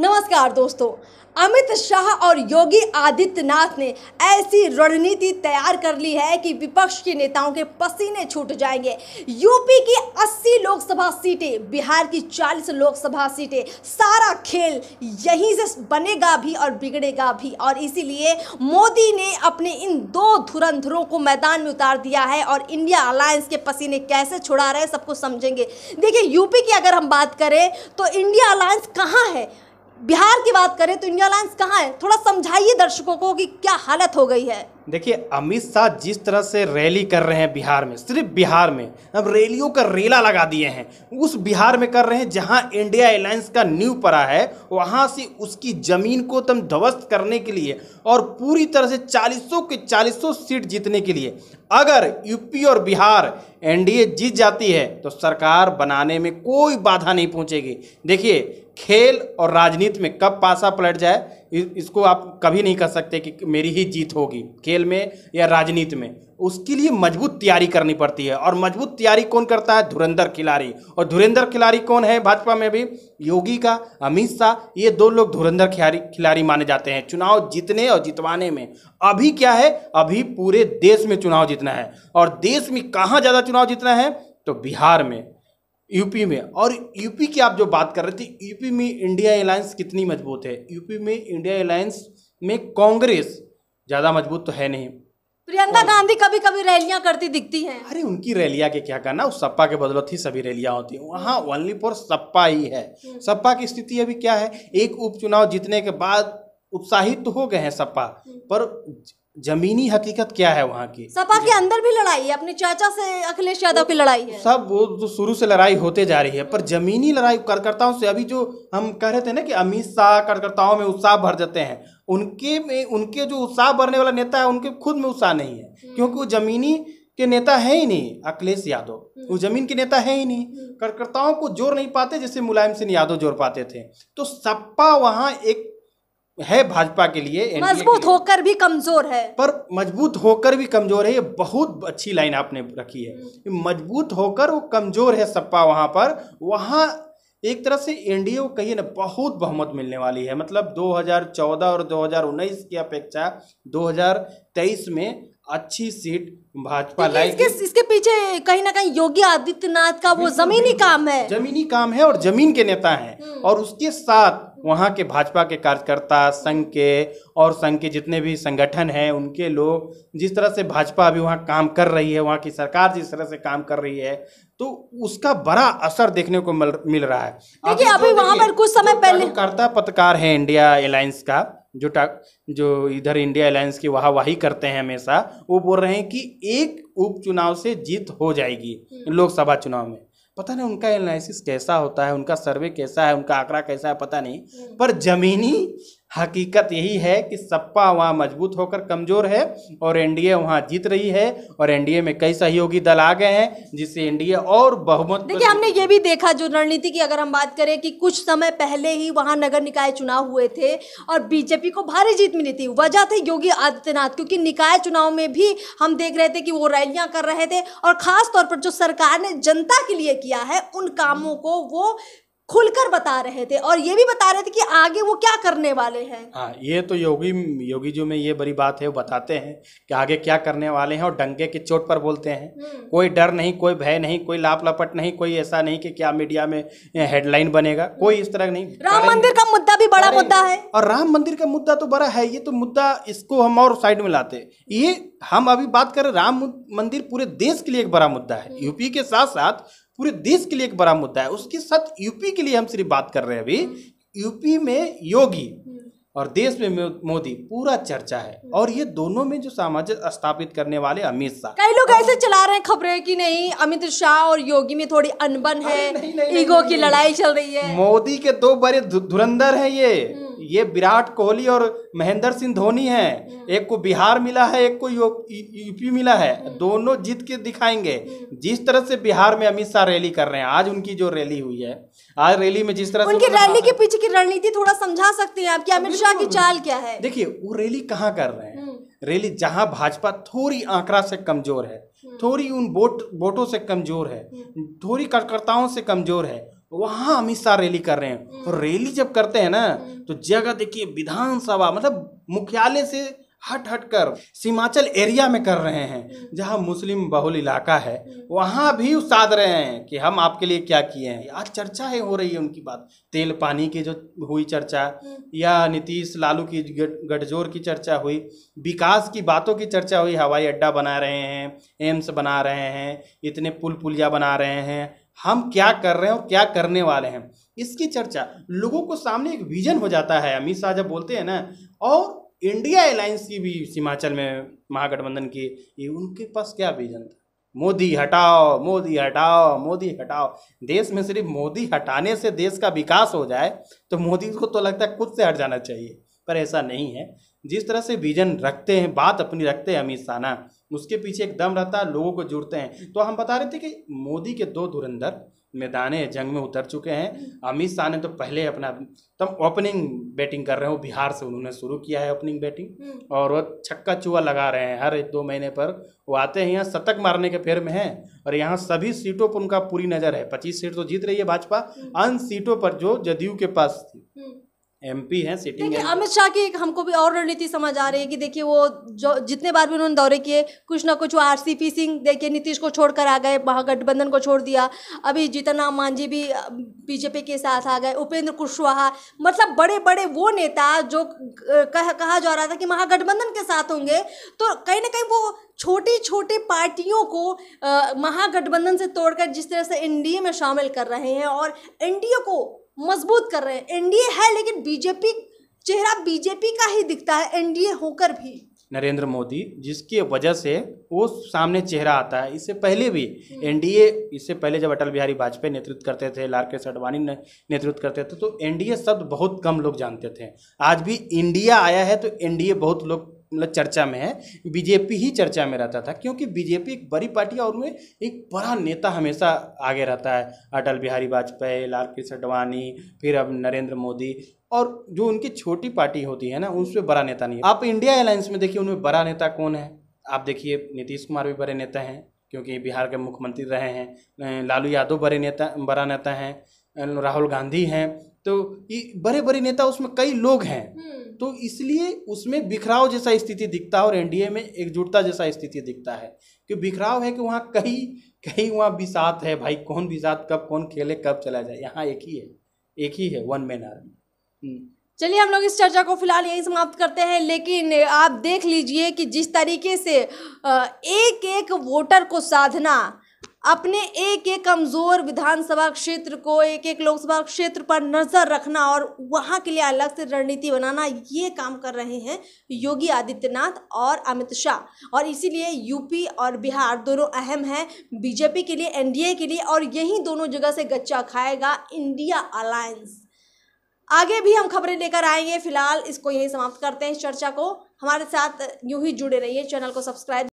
नमस्कार दोस्तों अमित शाह और योगी आदित्यनाथ ने ऐसी रणनीति तैयार कर ली है कि विपक्ष के नेताओं के पसीने छूट जाएंगे यूपी की 80 लोकसभा सीटें बिहार की 40 लोकसभा सीटें सारा खेल यहीं से बनेगा भी और बिगड़ेगा भी और इसीलिए मोदी ने अपने इन दो धुरंधरों को मैदान में उतार दिया है और इंडिया अलायंस के पसीने कैसे छुड़ा रहे सबको समझेंगे देखिए यूपी की अगर हम बात करें तो इंडिया अलायंस कहाँ है बिहार की बात करें तो इंडिया लाइन्स कहाँ है थोड़ा समझाइए दर्शकों को कि क्या हालत हो गई है देखिए अमित शाह जिस तरह से रैली कर रहे हैं बिहार में सिर्फ बिहार में अब रैलियों का रेला लगा दिए हैं उस बिहार में कर रहे हैं जहां इंडिया एयरलाइंस का न्यू पड़ा है वहां से उसकी ज़मीन को तम ध्वस्त करने के लिए और पूरी तरह से चालीसों के चालीसों सीट जीतने के लिए अगर यूपी और बिहार एनडीए जीत जाती है तो सरकार बनाने में कोई बाधा नहीं पहुँचेगी देखिए खेल और राजनीति में कब पासा पलट जाए इसको आप कभी नहीं कह सकते कि मेरी ही जीत होगी खेल में या राजनीति में उसके लिए मजबूत तैयारी करनी पड़ती है और मजबूत तैयारी कौन करता है धुरंधर खिलाड़ी और धुरंधर खिलाड़ी कौन है भाजपा में भी योगी का अमित शाह ये दो लोग धुरंधर खिलाड़ी खिलाड़ी माने जाते हैं चुनाव जीतने और जितवाने में अभी क्या है अभी पूरे देश में चुनाव जीतना है और देश में कहाँ ज़्यादा चुनाव जीतना है तो बिहार में यूपी में और यूपी की आप जो बात कर रहे थे यूपी में इंडिया अलायंस कितनी मजबूत है यूपी में इंडिया अलायंस में कांग्रेस ज़्यादा मजबूत तो है नहीं प्रियंका गांधी कभी कभी रैलियां करती दिखती हैं अरे उनकी रैलियां के क्या करना उस सपा के बदलत ही सभी रैलियां होती हैं वहाँ ओनली फॉर सपा ही है हम्म। सपा की स्थिति अभी क्या है एक उपचुनाव जीतने के बाद उत्साहित तो हो गए हैं सपा पर जमीनी हकीकत क्या है वहाँ की सपा के अंदर भी लड़ाई है अपने चाचा से अखिलेश यादव की लड़ाई है सब वो जो शुरू से लड़ाई होते जा रही है पर जमीनी लड़ाई कार्यकर्ताओं से अभी जो हम कह रहे थे ना कि अमित शाह कार्यकर्ताओं में उत्साह भर जाते हैं उनके में उनके जो उत्साह भरने वाला नेता है उनके खुद में उत्साह नहीं है हम्म। क्योंकि वो जमीनी के नेता है ही नहीं अखिलेश यादव हम्म। वो जमीन के नेता है ही नहीं हम्म। कार्यकर्ताओं को जोड़ नहीं पाते जैसे मुलायम सिंह यादव जोड़ पाते थे तो सपा वहाँ एक है भाजपा के लिए मजबूत होकर भी कमजोर है पर मजबूत होकर भी कमजोर है ये बहुत अच्छी लाइन आपने रखी है मजबूत होकर वो कमजोर है सपा वहां पर वहां एक तरह से एनडीए को कहिए ना बहुत बहुमत मिलने वाली है मतलब 2014 और 2019 की अपेक्षा 2023 में अच्छी सीट भाजपा लाएगी इसके, इसके पीछे कहीं ना कहीं योगी आदित्यनाथ का वो जमीनी काम है जमीनी काम है और जमीन के नेता हैं हम्म। और उसके साथ वहाँ के भाजपा के कार्यकर्ता संघ के और संघ के जितने भी संगठन हैं उनके लोग जिस तरह से भाजपा अभी वहाँ काम कर रही है वहाँ की सरकार जिस तरह से काम कर रही है तो उसका बड़ा असर देखने को मिल रहा है देखिए अभी वहाँ पर कुछ समय पहले कार्यकर्ता पत्रकार है इंडिया एयरलाइंस का जो टा जो इधर इंडिया अलायंस की वहाँ वाही करते हैं हमेशा वो बोल रहे हैं कि एक उपचुनाव से जीत हो जाएगी हम्म। लोकसभा चुनाव में पता नहीं उनका एनालिसिस कैसा होता है उनका सर्वे कैसा है उनका आंकड़ा कैसा है पता नहीं हम्म। पर जमीनी हकीकत यही है कि सपा वहाँ मजबूत होकर कमज़ोर है और एनडीए वहाँ जीत रही है और एनडीए में कई सहयोगी दल आ गए हैं जिससे एनडीए और बहुमत देखिए हमने ये भी देखा जो रणनीति की अगर हम बात करें कि कुछ समय पहले ही वहाँ नगर निकाय चुनाव हुए थे और बीजेपी को भारी जीत मिली थी वजह थे योगी आदित्यनाथ क्योंकि निकाय चुनाव में भी हम देख रहे थे कि वो रैलियाँ कर रहे थे और खासतौर पर जो सरकार ने जनता के लिए किया है उन कामों को वो खुलकर बता रहे थे और ये भी बता रहे थे कि आगे वो क्या करने वाले हैं हाँ ये तो योगी योगी जी में ये बड़ी बात है वो बताते हैं कि आगे क्या करने वाले हैं और डंके की चोट पर बोलते हैं हम्म। कोई डर नहीं कोई भय नहीं कोई लाप लपट नहीं कोई ऐसा नहीं कि क्या मीडिया में हेडलाइन बनेगा कोई इस तरह नहीं राम मंदिर का मुद्दा भी बड़ा मुद्दा है और राम मंदिर का मुद्दा तो बड़ा है ये तो मुद्दा इसको हम और साइड में लाते ये हम अभी बात करें राम मंदिर पूरे देश के लिए एक बड़ा मुद्दा है हम्म। यूपी के साथ साथ पूरे देश के लिए एक बड़ा मुद्दा है उसके साथ यूपी के लिए हम सिर्फ बात कर रहे हैं अभी यूपी में योगी और देश में मोदी पूरा चर्चा है और ये दोनों में जो सामाजिक स्थापित करने वाले अमित शाह कई लोग तो ऐसे चला रहे हैं खबरें कि नहीं अमित शाह और योगी में थोड़ी अनबन है ईगो की लड़ाई चल रही है मोदी के दो बड़े धुरंधर है ये हम्म। ये विराट कोहली और महेंद्र सिंह धोनी हैं एक को बिहार मिला है एक को यूपी मिला है दोनों जीत के दिखाएंगे जिस तरह से बिहार में अमित शाह रैली कर रहे हैं आज उनकी जो रैली हुई है आज रैली में जिस तरह उनकी रैली के पीछे की रणनीति थोड़ा समझा सकते हैं आप कि अमित शाह की चाल क्या है देखिए वो रैली कहाँ कर रहे हैं हम्म। रैली जहाँ भाजपा थोड़ी आंकड़ा से कमजोर है हम्म। थोड़ी उन वोट वोटों से कमजोर है हम्म। थोड़ी कार्यकर्ताओं से कमजोर है वहाँ अमित शाह रैली कर रहे हैं हम्म। और रैली जब करते हैं ना हम्म। तो जगह देखिए विधानसभा मतलब मुख्यालय से हट हट कर सीमाचल एरिया में कर रहे हैं हम्म। जहाँ मुस्लिम बहुल इलाका है वहाँ भी साध रहे हैं कि हम आपके लिए क्या किए हैं आज चर्चा है हो रही है उनकी बात तेल पानी की जो हुई चर्चा या नीतीश लालू की गठजोर की चर्चा हुई विकास की बातों की चर्चा हुई हवाई अड्डा बना रहे हैं एम्स बना रहे हैं इतने पुल पुलिया बना रहे हैं हम क्या कर रहे हैं और क्या करने वाले हैं इसकी चर्चा लोगों को सामने एक विजन हो जाता है अमित शाह जब बोलते हैं ना और इंडिया एयरलाइंस की भी हिमाचल में महागठबंधन की ये उनके पास क्या विजन था मोदी हटाओ मोदी हटाओ मोदी हटाओ देश में सिर्फ मोदी हटाने से देश का विकास हो जाए तो मोदी को तो लगता है खुद से हट जाना चाहिए पर ऐसा नहीं है जिस तरह से विजन रखते हैं बात अपनी रखते हैं अमित शाह उसके पीछे एक दम रहता है लोगों को जुड़ते हैं तो हम बता रहे थे कि मोदी के दो धुरंधर मैदान जंग में उतर चुके हैं अमित शाह ने तो पहले अपना तब ओपनिंग बैटिंग कर रहे हो बिहार से उन्होंने शुरू किया है ओपनिंग बैटिंग हम्म। और वो छक्का चुआ लगा रहे हैं हर एक दो महीने पर वो आते हैं यहाँ शतक मारने के फेर में हैं और यहाँ सभी सीटों पर उनका पूरी नज़र है पच्चीस सीट तो जीत रही है भाजपा हम्म। अन्य सीटों पर जो जदयू के पास थी हम्म। एमपी हैं सिटिंग देखिए अमित शाह की एक हमको भी और रणनीति समझ आ रही है कि देखिए वो जो जितने बार भी उन्होंने दौरे किए कुछ ना कुछ वो आर सी पी सिंह देखिए नीतीश को छोड़कर आ गए महागठबंधन को छोड़ दिया अभी जीतन राम मांझी भी बीजेपी के साथ आ गए उपेंद्र कुशवाहा मतलब बड़े बड़े वो नेता जो कह, कहा जा रहा था कि महागठबंधन के साथ होंगे तो कहीं ना कहीं वो छोटी छोटी पार्टियों को महागठबंधन से तोड़कर जिस तरह से एनडीए में शामिल कर रहे हैं और एनडीए को मजबूत कर रहे हैं एनडीए है लेकिन बीजेपी चेहरा बीजेपी का ही दिखता है एनडीए होकर भी नरेंद्र मोदी जिसकी वजह से वो सामने चेहरा आता है इससे पहले भी एनडीए हम्म। इससे पहले जब अटल बिहारी वाजपेयी नेतृत्व करते थे लाल कृष्ण अडवाणी ने नेतृत्व करते थे तो एनडीए शब्द बहुत कम लोग जानते थे आज भी इंडिया आया है तो एनडीए बहुत लोग मतलब चर्चा में है बीजेपी ही चर्चा में रहता था क्योंकि बीजेपी एक बड़ी पार्टी है और उनमें एक बड़ा नेता हमेशा आगे रहता है अटल बिहारी वाजपेयी लाल कृष्ण अडवाणी फिर अब नरेंद्र मोदी और जो उनकी छोटी पार्टी होती है ना उसमें बड़ा नेता नहीं आप इंडिया एयरलाइंस में देखिए उनमें बड़ा नेता कौन है आप देखिए नीतीश कुमार भी बड़े नेता हैं क्योंकि बिहार के मुख्यमंत्री रहे हैं लालू यादव बड़े नेता बड़ा नेता हैं राहुल गांधी हैं तो बड़े बड़े नेता उसमें कई लोग हैं हम्म। तो इसलिए उसमें बिखराव जैसा स्थिति दिखता है और एनडीए में एकजुटता जैसा स्थिति दिखता है कि बिखराव है कि वहाँ कहीं कहीं वहाँ बिसात है भाई कौन बिसात कब कौन खेले कब चला जाए यहाँ एक ही है एक ही है वन मैन आर्मी चलिए हम लोग इस चर्चा को फिलहाल यहीं समाप्त करते हैं लेकिन आप देख लीजिए कि जिस तरीके से एक एक वोटर को साधना अपने एक एक कमज़ोर विधानसभा क्षेत्र को एक एक लोकसभा क्षेत्र पर नज़र रखना और वहाँ के लिए अलग से रणनीति बनाना ये काम कर रहे हैं योगी आदित्यनाथ और अमित शाह और इसीलिए यूपी और बिहार दोनों अहम हैं बीजेपी के लिए एनडीए के लिए और यही दोनों जगह से गच्चा खाएगा इंडिया अलायंस आगे भी हम खबरें लेकर आएंगे फिलहाल इसको यही समाप्त करते हैं इस चर्चा को हमारे साथ यूं ही जुड़े रहिए चैनल को सब्सक्राइब